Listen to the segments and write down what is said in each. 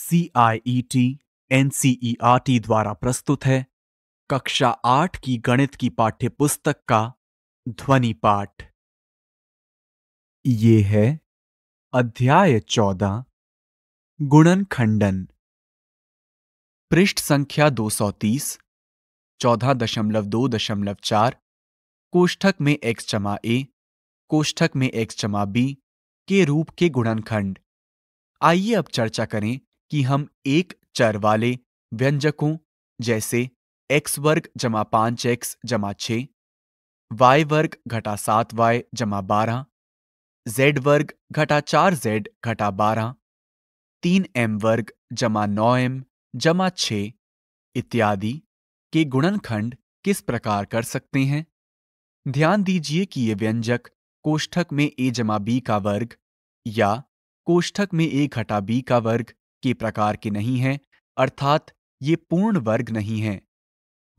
C I E T N C E R T द्वारा प्रस्तुत है कक्षा आठ की गणित की पाठ्य पुस्तक का ध्वनि पाठ ये है अध्याय चौदह गुणन खंडन पृष्ठ संख्या 230 चार कोष्ठक में एक्स जमा ए कोष्ठक में एक्स जमा बी के रूप के गुणनखंड आइए अब चर्चा करें कि हम एक चर वाले व्यंजकों जैसे एक्स वर्ग जमा पांच एक्स जमा छ वाई वर्ग घटा सात वाई जमा बारह जेड वर्ग घटा चार जेड घटा बारह तीन एम वर्ग जमा नौ एम जमा छ इत्यादि के गुणनखंड किस प्रकार कर सकते हैं ध्यान दीजिए कि ये व्यंजक कोष्ठक में ए जमा बी का वर्ग या कोष्ठक में ए घटा बी का वर्ग के प्रकार के नहीं हैं अर्थात ये पूर्ण वर्ग नहीं हैं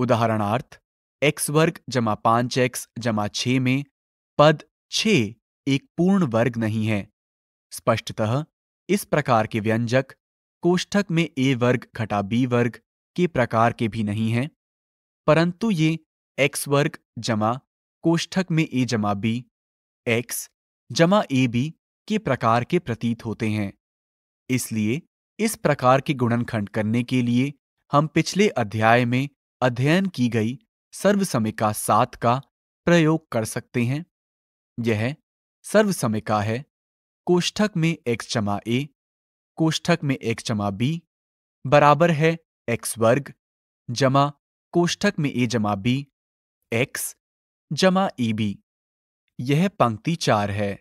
उदाहरणार्थ एक्स वर्ग जमा पांच एक्स जमा छ में पद छ एक पूर्ण वर्ग नहीं है स्पष्टतः इस प्रकार के व्यंजक कोष्ठक में ए वर्ग घटा बी वर्ग के प्रकार के भी नहीं हैं परंतु ये एक्स वर्ग जमा कोष्ठक में ए जमा बी एक्स जमा ए बी के प्रकार के प्रतीत होते हैं इसलिए इस प्रकार के गुणनखंड करने के लिए हम पिछले अध्याय में अध्ययन की गई सर्वसमिका सात का प्रयोग कर सकते हैं यह सर्वसमिका है कोष्ठक में एक्स चमा ए कोष्ठक में एक्स चमा बी बराबर है एक्स वर्ग जमा कोष्ठक में ए जमा बी एक्स जमा ई बी यह पंक्ति चार है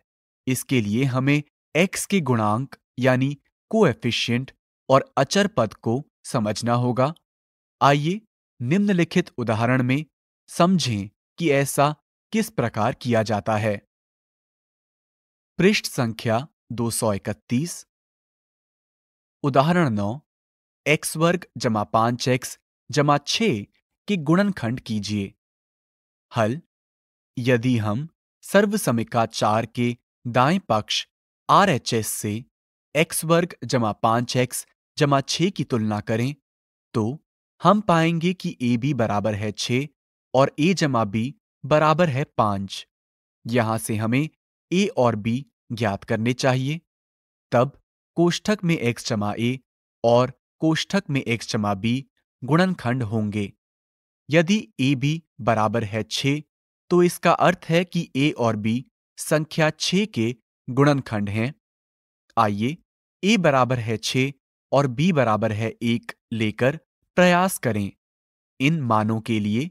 इसके लिए हमें एक्स के गुणांक यानी कोएफिशिएंट और अचर पद को समझना होगा आइए निम्नलिखित उदाहरण में समझें कि ऐसा किस प्रकार किया जाता है पृष्ठ संख्या 231 उदाहरण 9 एक्स वर्ग जमा पांच एक्स जमा छ के गुणनखंड कीजिए हल यदि हम सर्वसमिका चार के दाएं पक्ष आरएचएस से एक्स वर्ग जमा पांच एक्स जमा छ की तुलना करें तो हम पाएंगे कि ए बी बराबर है छ और ए जमा बी बराबर है पांच यहां से हमें ए और बी ज्ञात करने चाहिए तब कोष्ठक में एक्स जमा ए और कोष्ठक में एक्स जमा बी गुणनखंड होंगे यदि ए बी बराबर है छ तो इसका अर्थ है कि ए और बी संख्या छ के गुणनखंड हैं आइए ए बराबर है छ और बी बराबर है एक लेकर प्रयास करें इन मानों के लिए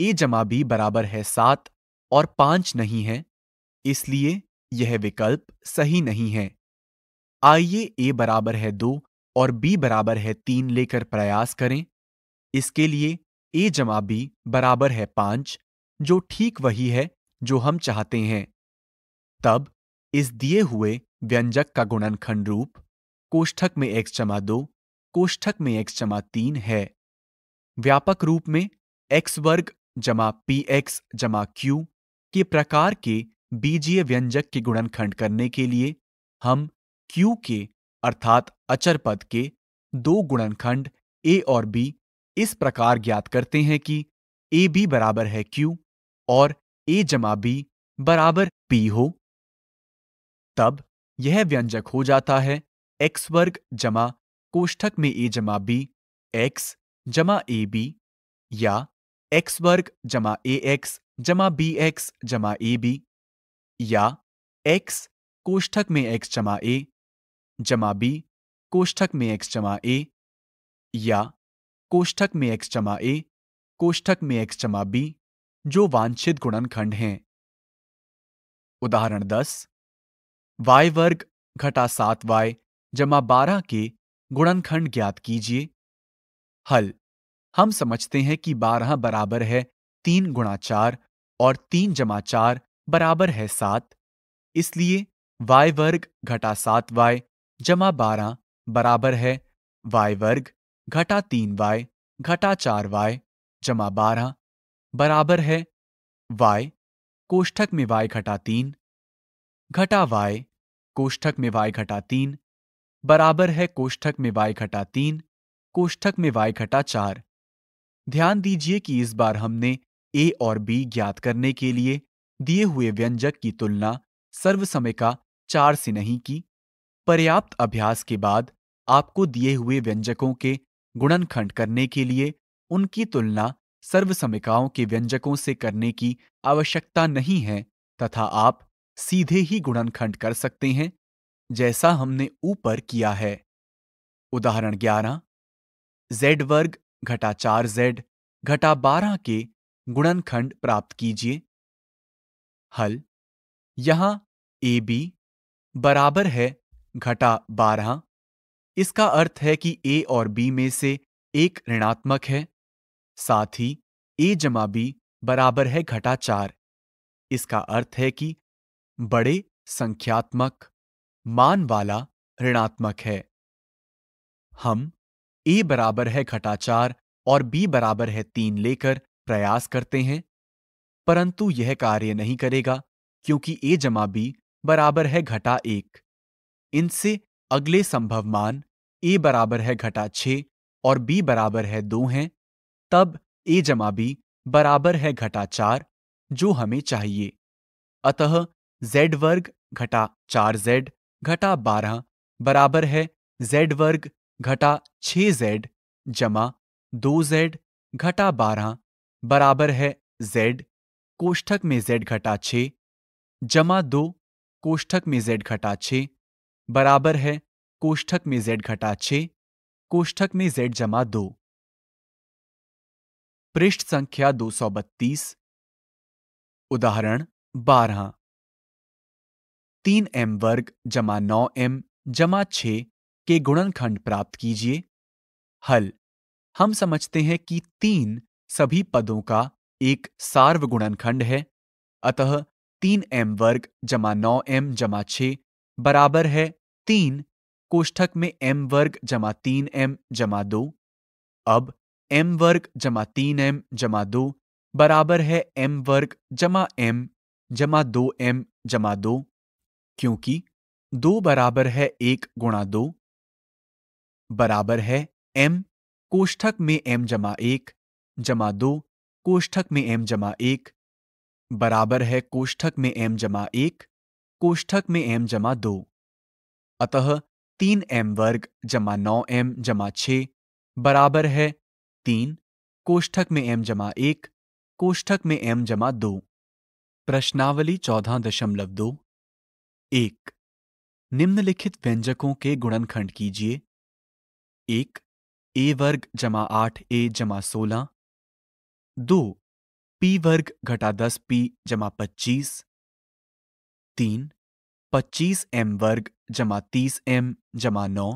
ए जमा बी बराबर है सात और पांच नहीं है इसलिए यह विकल्प सही नहीं है आइए ए बराबर है दो और बी बराबर है तीन लेकर प्रयास करें इसके लिए ए जमा बी बराबर है पांच जो ठीक वही है जो हम चाहते हैं तब इस दिए हुए व्यंजक का गुणनखंड रूप कोष्ठक में एक्स जमा दो कोष्ठक में एक्स जमा तीन है व्यापक रूप में एक्स वर्ग जमा पी एक्स जमा क्यू के प्रकार के बीजीय व्यंजक के गुणनखंड करने के लिए हम क्यू के अर्थात अचर पद के दो गुणनखंड ए और बी इस प्रकार ज्ञात करते हैं कि ए बी बराबर है क्यू और ए जमा बी बराबर पी हो तब यह व्यंजक हो जाता है एक्स वर्ग जमा कोष्ठक में ए जमा बी एक्स जमा ए बी या एक्स वर्ग जमा ए एक्स जमा बी एक्स जमा ए बी या एक्स कोष्ठक में एक्स जमा ए जमा बी कोष्ठक में एक्स जमा ए या कोष्ठक में एक्स जमा ए कोष्ठक में एक्स जमा बी जो वांछित गुणनखंड हैं उदाहरण दस वाई वर्ग घटा सात वाई जमा बारह के गुणनखंड ज्ञात कीजिए हल हम समझते हैं कि बारह बराबर है तीन गुणा चार और तीन जमा चार बराबर है सात इसलिए वाई वर्ग घटा सात वाई जमा बारह बराबर है वाई वर्ग घटा तीन वाई घटा चार वाई जमा बारह बराबर है वाई कोष्ठक में वाई घटा तीन घटा वाई कोष्ठक में वाई घटा तीन बराबर है कोष्ठक में वाई घटा तीन कोष्ठक में वाई घटा चार ध्यान दीजिए कि इस बार हमने ए और बी ज्ञात करने के लिए दिए हुए व्यंजक की तुलना समय का चार से नहीं की पर्याप्त अभ्यास के बाद आपको दिए हुए व्यंजकों के गुणनखंड करने के लिए उनकी तुलना सर्वसमिकाओं के व्यंजकों से करने की आवश्यकता नहीं है तथा आप सीधे ही गुणनखंड कर सकते हैं जैसा हमने ऊपर किया है उदाहरण 11 z वर्ग घटा चार जेड घटा बारह के गुणनखंड प्राप्त कीजिए हल यहां ए बी बराबर है घटा बारह इसका अर्थ है कि ए और बी में से एक ऋणात्मक है साथ ही ए जमा बी बराबर है घटा चार इसका अर्थ है कि बड़े संख्यात्मक मान वाला ऋणात्मक है हम ए बराबर है घटाचार और बी बराबर है तीन लेकर प्रयास करते हैं परंतु यह कार्य नहीं करेगा क्योंकि ए जमा बी बराबर है घटा एक इनसे अगले संभव मान ए बराबर है घटा छ और बी बराबर है दो हैं तब ए जमा बी बराबर है घटा चार जो हमें चाहिए अतः जेड वर्ग घटा चार जेड घटा बारह बराबर है जेड वर्ग घटा छ जेड जमा दो जेड घटा बारह बराबर है जेड कोष्ठक में जेड घटा छ जमा दो कोष्ठक में जेड घटा छ बराबर है कोष्ठक में जेड घटा छ कोष्ठक में जेड जमा दो पृष्ठ संख्या 232 उदाहरण 12 तीन एम वर्ग जमा नौ एम जमा छ के गुणनखंड प्राप्त कीजिए हल हम समझते हैं कि तीन सभी पदों का एक सार्व गुणनखंड है अतः तीन एम वर्ग जमा नौ एम जमा छ बराबर है तीन कोष्ठक में एम वर्ग जमा तीन एम जमा दो अब एम वर्ग जमा तीन एम जमा दो बराबर है एम वर्ग जमा एम जमा दो एम जमा दो क्योंकि दो बराबर है एक गुणा दो बराबर है एम कोष्ठक में एम जमा एक जमा दो कोष्ठक में एम जमा एक बराबर है कोष्ठक में एम जमा एक कोष्ठक में एम जमा दो अतः तीन एम वर्ग जमा नौ एम जमा छ बराबर है तीन कोष्ठक में एम जमा एक कोष्ठक में एम जमा दो प्रश्नावली चौदह दशमलव दो एक निम्नलिखित व्यंजकों के गुणनखंड कीजिए एक ए वर्ग जमा आठ ए जमा सोलह दो पी वर्ग घटा दस पी जमा पच्चीस तीन पच्चीस एम वर्ग जमा तीस एम जमा नौ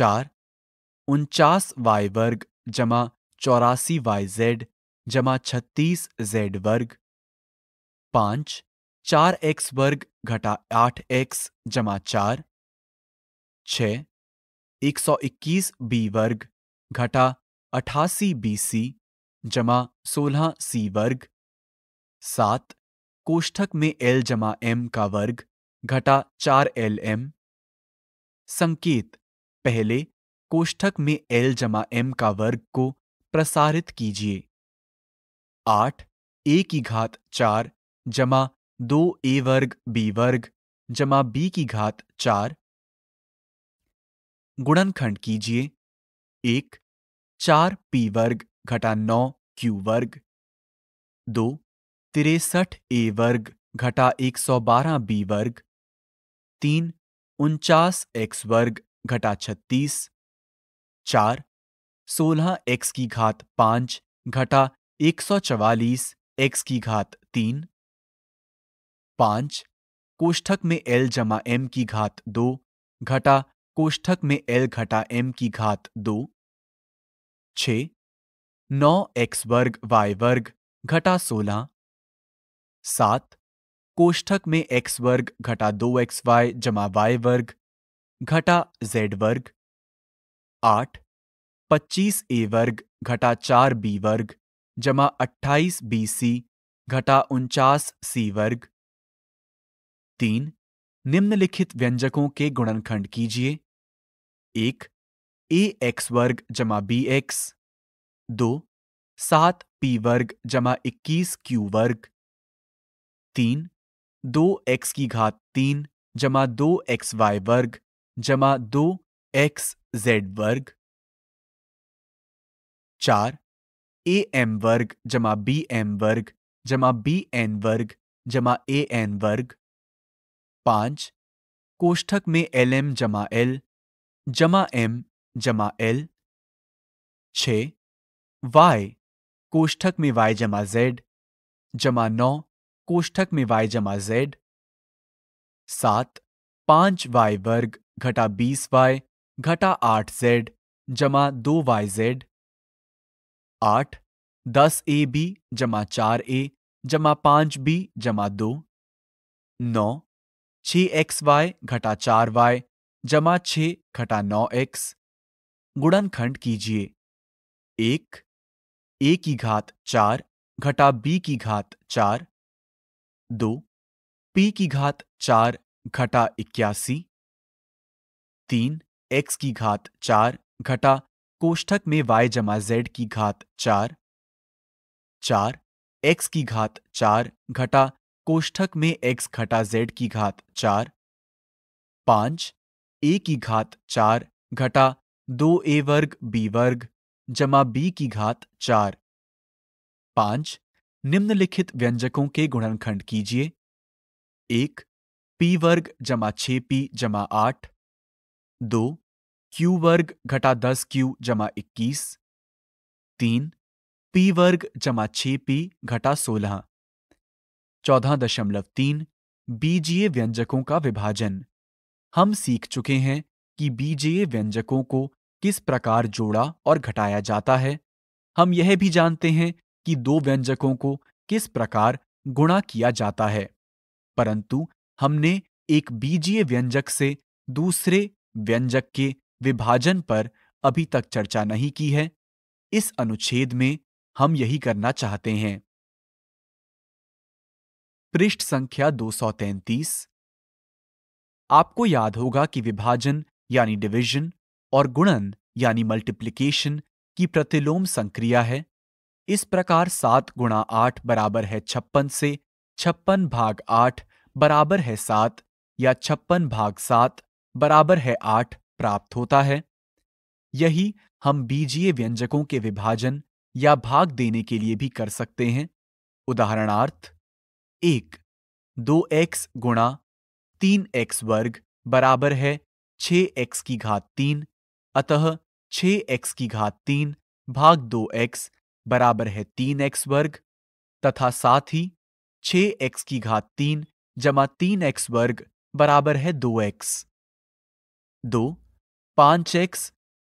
चार उनचास वाई वर्ग जमा चौरासी वाई जेड जमा छत्तीस जेड वर्ग पांच चार एक्स वर्ग घटा आठ एक्स जमा चार छ एक सौ इक्कीस बी वर्ग घटा अठासी बी सी जमा सोलह सी वर्ग सात कोष्ठक में एल जमा एम का वर्ग घटा चार एल एम संकेत पहले कोष्ठक में एल जमा एम का वर्ग को प्रसारित कीजिए आठ ए की घात चार जमा दो ए वर्ग बी वर्ग जमा बी की घात चार गुणनखंड कीजिए एक चार पी वर्ग घटा नौ क्यू वर्ग दो तिरसठ ए वर्ग घटा एक सौ बारह बी वर्ग तीन उनचास एक्स वर्ग घटा छत्तीस चार सोलह एक्स की घात पांच घटा एक सौ चवालीस एक्स की घात तीन पांच कोष्ठक में एल जमा एम की घात दो घटा कोष्ठक में एल घटा एम की घात दो छ नौ एक्स वर्ग वाई वर्ग घटा सोलह सात कोष्ठक में एक्स वर्ग घटा दो एक्स वाई जमा वाई वर्ग घटा जेड वर्ग आठ पच्चीस ए वर्ग घटा चार बी वर्ग जमा अट्ठाईस बी सी घटा उनचास सी वर्ग तीन निम्नलिखित व्यंजकों के गुणनखंड कीजिए एक ए एक्स वर्ग जमा बी एक्स दो सात पी वर्ग जमा इक्कीस क्यू वर्ग तीन दो एक्स की घात तीन जमा दो एक्स वाई वर्ग जमा दो एक्स जेड वर्ग चार ए एम वर्ग जमा बी एम वर्ग जमा बी एन वर्ग जमा ए एन वर्ग पांच कोष्ठक में एल एम जमा एल जमा एम जमा एल छ वाई कोष्ठक में वाई जमा जेड जमा नौ कोष्ठक में वाई जमा जेड सात पांच वाई वर्ग घटा बीस वाई घटा आठ जेड जमा दो वाई जेड आठ दस ए बी जमा चार ए जमा पांच बी जमा दो नौ छ एक्स वाई घटा चार वाई जमा छ घटा नौ एक्स गुणनखंड कीजिए एक ए की घात चार घटा बी की घात चार दो पी की घात चार घटा इक्यासी तीन एक्स की घात चार घटा कोष्ठक में वाई जमा जेड की घात चार चार एक्स की घात चार घटा कोष्ठक में x घटा z की घात चार पांच ए की घात चार घटा दो ए वर्ग बी वर्ग जमा बी की घात चार पांच निम्नलिखित व्यंजकों के गुणनखंड कीजिए एक पी वर्ग जमा छ पी जमा आठ दो क्यू वर्ग घटा दस क्यू जमा इक्कीस तीन पी वर्ग जमा छ पी घटा सोलह चौदह दशमलव तीन बीजीय व्यंजकों का विभाजन हम सीख चुके हैं कि बीजीय व्यंजकों को किस प्रकार जोड़ा और घटाया जाता है हम यह भी जानते हैं कि दो व्यंजकों को किस प्रकार गुणा किया जाता है परंतु हमने एक बीजीय व्यंजक से दूसरे व्यंजक के विभाजन पर अभी तक चर्चा नहीं की है इस अनुच्छेद में हम यही करना चाहते हैं पृष्ठ संख्या 233 आपको याद होगा कि विभाजन यानी डिवीजन और गुणन यानी मल्टीप्लिकेशन की प्रतिलोम संक्रिया है इस प्रकार सात गुणा आठ बराबर है छप्पन से छप्पन भाग आठ बराबर है सात या छप्पन भाग सात बराबर है आठ प्राप्त होता है यही हम बीजीय व्यंजकों के विभाजन या भाग देने के लिए भी कर सकते हैं उदाहरणार्थ एक दो एक्स गुणा तीन एक्स वर्ग बराबर है छ एक्स की घात तीन अतः छ एक्स की घात तीन भाग दो एक्स बराबर है तीन एक्स वर्ग तथा साथ ही छ एक्स की घात तीन जमा तीन एक्स वर्ग बराबर है दो एक्स दो पांच एक्स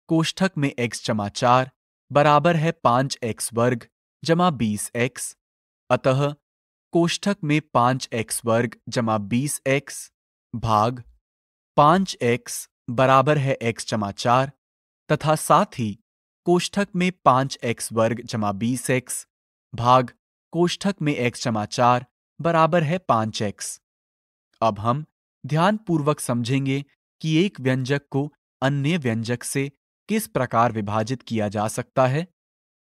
कोष्ठक में एक्स जमा चार बराबर है पांच एक्स वर्ग जमा बीस एक्स अतः कोष्ठक में पांच एक्स वर्ग जमा बीस एक्स भाग पांच एक्स बराबर है एक्स जमा चार तथा साथ ही कोष्ठक में पांच एक्स वर्ग जमा बीस एक्स भाग कोष्ठक में एक्स जमा चार बराबर है पांच एक्स अब हम ध्यानपूर्वक समझेंगे कि एक व्यंजक को अन्य व्यंजक से किस प्रकार विभाजित किया जा सकता है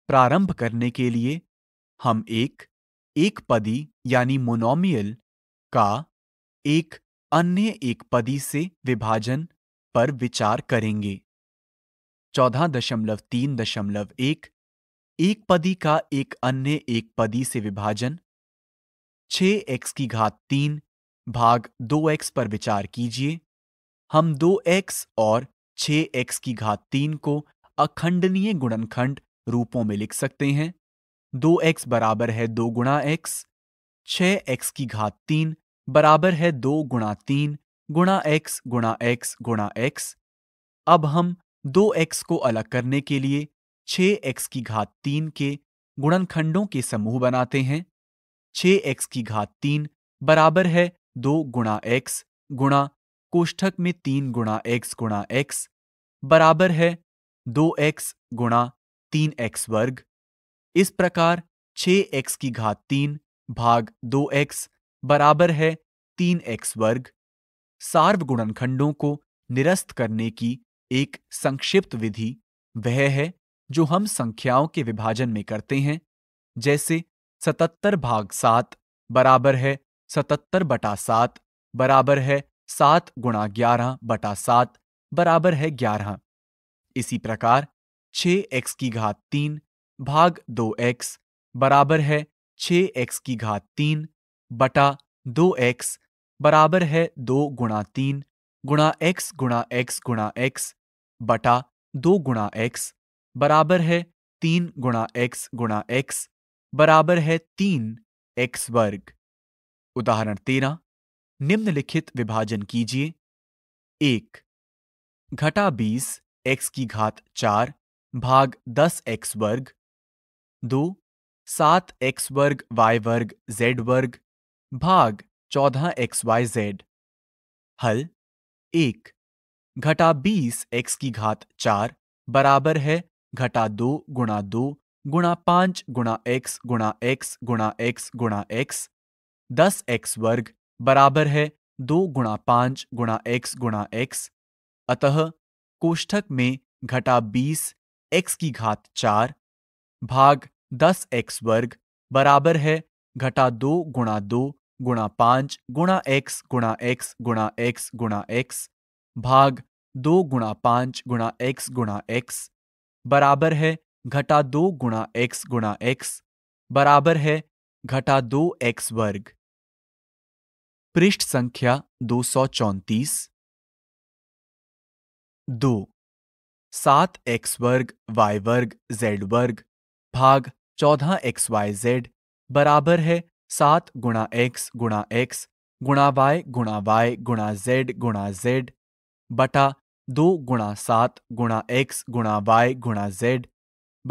प्रारंभ करने के लिए हम एक एक पदी यानी मोनोमियल का एक अन्य एक पदी से विभाजन पर विचार करेंगे चौदह दशमलव तीन दशमलव एक एक पदी का एक अन्य एक पदी से विभाजन छ एक्स की घात तीन भाग दो एक्स पर विचार कीजिए हम दो एक्स और छ एक्स की घात तीन को अखंडनीय गुणनखंड रूपों में लिख सकते हैं दो एक्स बराबर है दो गुणा एक्स छ एक्स की घात तीन बराबर है दो गुणा तीन गुणा एक्स गुणा एक्स गुणा एक्स अब हम दो एक्स को अलग करने के लिए छः एक्स की घात तीन के गुणनखंडों के समूह बनाते हैं छः एक्स की घात तीन बराबर है दो गुणा एक्स गुणा कोष्ठक में तीन गुणा एक्स गुणा एक्स बराबर है दो एक्स गुणा तीन एक्स वर्ग इस प्रकार 6x की घात तीन भाग 2x बराबर है 3x वर्ग सार्व गुणनखंडों को निरस्त करने की एक संक्षिप्त विधि वह है जो हम संख्याओं के विभाजन में करते हैं जैसे सतहत्तर भाग सात बराबर है सतहत्तर बटा सात बराबर है सात गुणा ग्यारह बटा सात बराबर है ग्यारह इसी प्रकार छः एक्स की घात तीन भाग दो एक्स बराबर है छ एक्स की घात तीन बटा दो एक्स बराबर है दो गुणा तीन गुणा एक्स गुणा एक्स गुणा एक्स बटा दो गुणा एक्स बराबर है तीन गुणा एक्स गुणा एक्स बराबर है तीन एक्स वर्ग उदाहरण तेरह निम्नलिखित विभाजन कीजिए एक घटा बीस एक्स की घात चार भाग दस एक्स वर्ग दो सात एक्स वर्ग वाई वर्ग जेड वर्ग भाग चौदह एक्स वाई जेड हल एक घटा बीस एक्स की घात चार बराबर है घटा दो गुणा दो गुणा पांच गुणा एक्स गुणा एक्स गुणा एक्स गुणा एक्स दस एक्स वर्ग बराबर है दो गुणा पांच गुणा एक्स गुणा एक्स अतः कोष्ठक में घटा बीस एक्स की घात चार भाग दस एक्स वर्ग बराबर है घटा दो गुणा दो गुणा पांच गुणा एक्स गुणा एक्स गुणा एक्स गुणा एक्स भाग दो गुणा पांच गुणा एक्स गुणा एक्स बराबर है घटा दो गुणा एक्स गुणा एक्स बराबर है घटा दो एक्स वर्ग पृष्ठ संख्या दो सौ चौतीस दो सात एक्स वर्ग वाई वर्ग जेड वर्ग भाग चौदह एक्स वाई जेड बराबर है सात गुणा एक्स गुणा एक्स गुणा वाई गुणा वाई गुणा जेड गुणा जेड बटा दो गुणा सात गुणा एक्स गुणा वाई गुणा जेड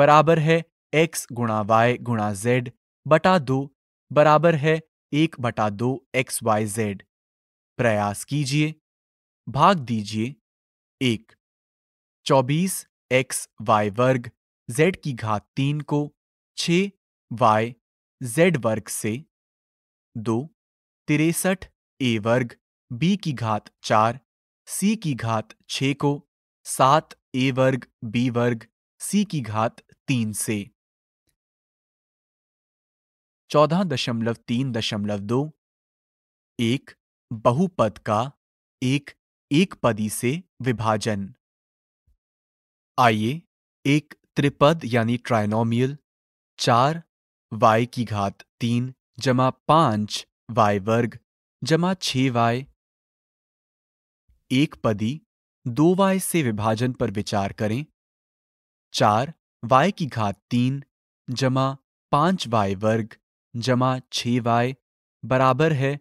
बराबर है एक्स गुणा वाई गुणा जेड बटा दो बराबर है एक बटा दो एक्स वाई जेड प्रयास कीजिए भाग दीजिए एक चौबीस एक्स वाई वर्ग z की घात तीन को छ y z वर्ग से दो तिरसठ ए वर्ग बी की घात चार सी की घात छ को सात ए वर्ग बी वर्ग सी की घात तीन से चौदह दशमलव तीन दशमलव दो एक बहुपद का एक एक पदी से विभाजन आइए एक त्रिपद यानी ट्राइनोमियल चार वाई की घात तीन जमा पांच वाई वर्ग जमा छ वाई एक पदी दो वाई से विभाजन पर विचार करें चार वाई की घात तीन जमा पांच वाई वर्ग जमा छ वाई बराबर है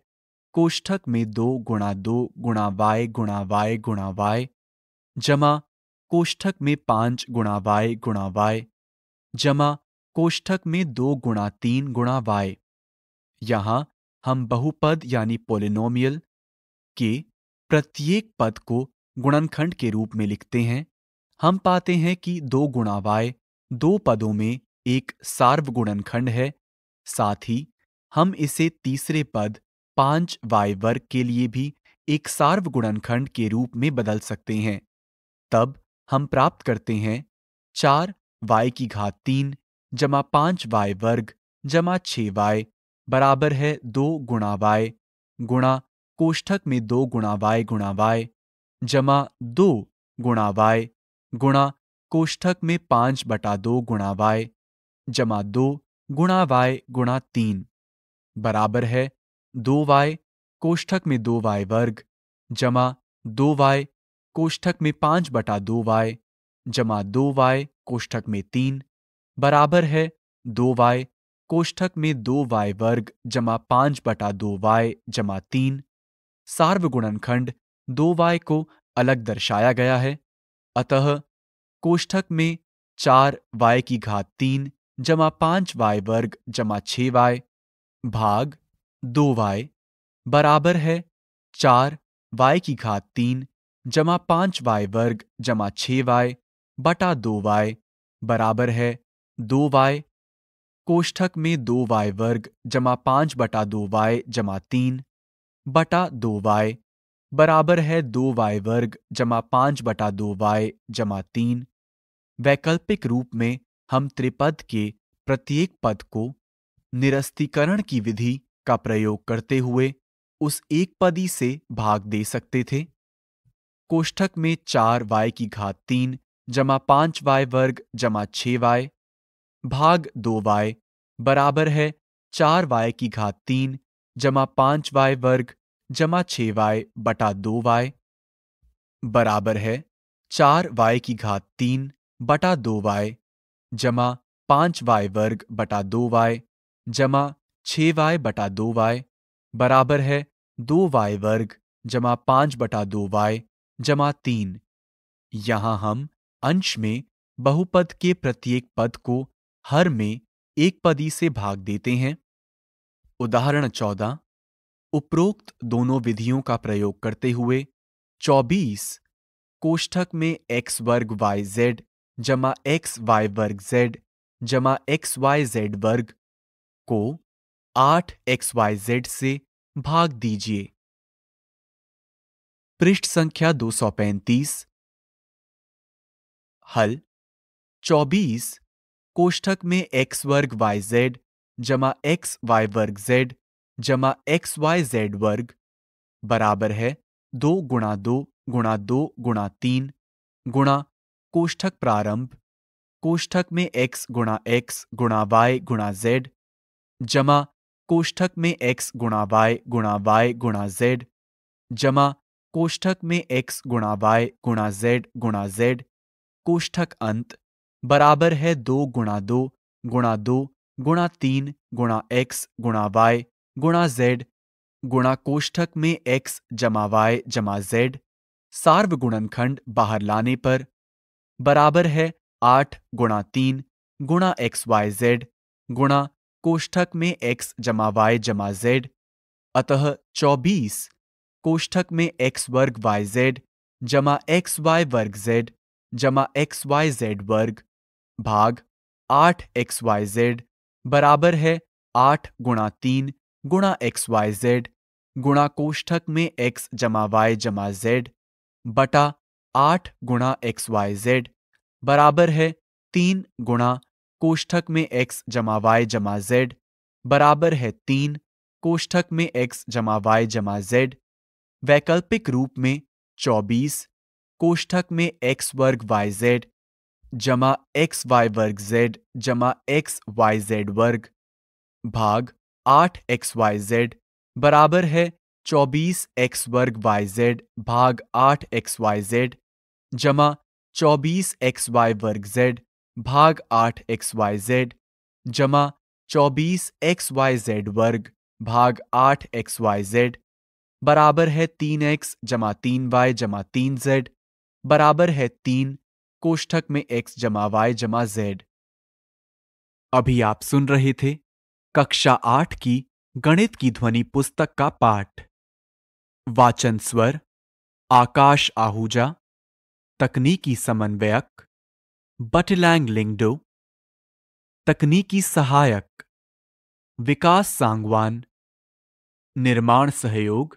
कोष्ठक में दो गुणा दो गुणा वाई गुणा वाई गुणा वाई जमा कोष्ठक में पांच गुणा वाय गुणा वाय जमा कोष्ठक में दो गुणा तीन गुणा वाय यहां हम बहुपद यानी पोलिनोमियल के प्रत्येक पद को गुणनखंड के रूप में लिखते हैं हम पाते हैं कि दो गुणा वाय दो पदों में एक सार्वगुणनखंड है साथ ही हम इसे तीसरे पद पांच वाय वर्ग के लिए भी एक सार्वगुणनखंड के रूप में बदल सकते हैं तब हम प्राप्त करते हैं चार वाई की घात तीन जमा पांच वाय वर्ग जमा छ वाई बराबर है दो गुणा वाय गुणा कोष्ठक में दो गुणा वाय गुणा वाय जमा दो गुणा वाय गुणा कोष्ठक में पांच बटा दो गुणा वाय जमा दो गुणा वाय गुणा तीन बराबर है दो वाय कोष्ठक में दो वाय वर्ग जमा दो वाय कोष्ठक में पांच बटा दो वाय जमा दो वाय कोष्ठक में तीन बराबर है दो वाय कोष्ठक में दो वाय वर्ग जमा पांच बटा दो वाय जमा तीन सार्वगुणनखंड दो वाय को अलग दर्शाया गया है अतः कोष्ठक में चार वाय की घात तीन जमा पांच वाय वर्ग जमा छ वाय भाग दो वाय बराबर है चार वाय की घात तीन जमा पांच वाई वर्ग जमा छ वाई बटा दो वाई बराबर है दो वाई कोष्ठक में दो वाई वर्ग जमा पांच बटा दो वाई जमा तीन बटा दो वाई बराबर है दो वाई वर्ग जमा पांच बटा दो वाई जमा तीन वैकल्पिक रूप में हम त्रिपद के प्रत्येक पद को निरस्तीकरण की विधि का प्रयोग करते हुए उस एक पदी से भाग दे सकते थे कोष्ठक में चार वाय की घात तीन जमा पांच वाय वर्ग जमा छ वाय भाग दो वाय बराबर है चार वाय की घात तीन जमा पांच वाय वर्ग जमा छ वाय बटा दो वाय बराबर है चार वाय की घात तीन बटा दो वाय जमा पांच वाय वर्ग बटा दो वाय जमा छ वाय बटा दो वाय बराबर है दो वाय वर्ग जमा पांच बटा दो वाय जमा तीन यहां हम अंश में बहुपद के प्रत्येक पद को हर में एक पदी से भाग देते हैं उदाहरण चौदह उपरोक्त दोनों विधियों का प्रयोग करते हुए चौबीस कोष्ठक में एक्स वर्ग वाई जेड जमा एक्स वाई वर्ग जेड जमा एक्स वाई जेड वर्ग को आठ एक्स वाई जेड से भाग दीजिए पृष्ठ संख्या 235 हल 24 कोष्ठक में एक्स वर्ग वाई जेड जमा एक्स वाई वर्ग जेड जमा एक्स वाई जेड वर्ग बराबर है दो गुणा दो गुणा दो गुणा तीन गुणा कोष्ठक प्रारंभ कोष्ठक में एक्स गुणा एक्स गुणा वाई गुणा जेड जमा कोष्ठक में एक्स गुणा वाई गुणा वाई गुणा जेड जमा कोष्ठक में x गुणा वाई गुणा जेड गुणा जेड कोष्ठक अंत बराबर है दो गुणा दो गुणा दो गुणा तीन गुणा एक्स गुणा वाई गुणा जेड गुणा कोष्ठक में एक्स जमा वाई जमा जेड सार्वगुणनखंड बाहर लाने पर बराबर है आठ गुणा तीन गुणा एक्स वाई जेड गुणा कोष्ठक में एक्स जमा वाई जमा जेड अतः चौबीस कोष्ठक में एक्स वर्ग वाई जेड जमा एक्स वाई वर्ग जेड जमा एक्स वाई जेड वर्ग भाग आठ एक्स वाई जेड बराबर है आठ गुणा तीन गुणा एक्स वाई जेड गुणा कोष्ठक में एक्स जमा वाई जमा जेड बटा आठ गुणा एक्स वाई जेड बराबर है तीन गुणा कोष्ठक में एक्स जमा वाई जमा जेड बराबर है तीन कोष्ठक में एक्स जमा वाई जमा जेड वैकल्पिक रूप में 24 कोष्ठक में एक्स वर्ग वाई जेड जमा एक्स वाई वर्ग जेड जमा एक्स वाई जेड वर्ग भाग आठ एक्स वाई जेड बराबर है चौबीस एक्स वर्ग वाई जेड भाग आठ एक्स वाई जेड जमा चौबीस एक्स वाई वर्ग जेड भाग आठ एक्स वाई जेड जमा चौबीस एक्स वाई जेड वर्ग भाग आठ एक्स वाई जेड बराबर है तीन एक्स जमा तीन वाई जमा तीन जेड बराबर है तीन कोष्ठक में एक्स जमा वाई जमा जेड अभी आप सुन रहे थे कक्षा आठ की गणित की ध्वनि पुस्तक का पाठ वाचन स्वर आकाश आहूजा तकनीकी समन्वयक बटलैंग लिंगडो तकनीकी सहायक विकास सांगवान निर्माण सहयोग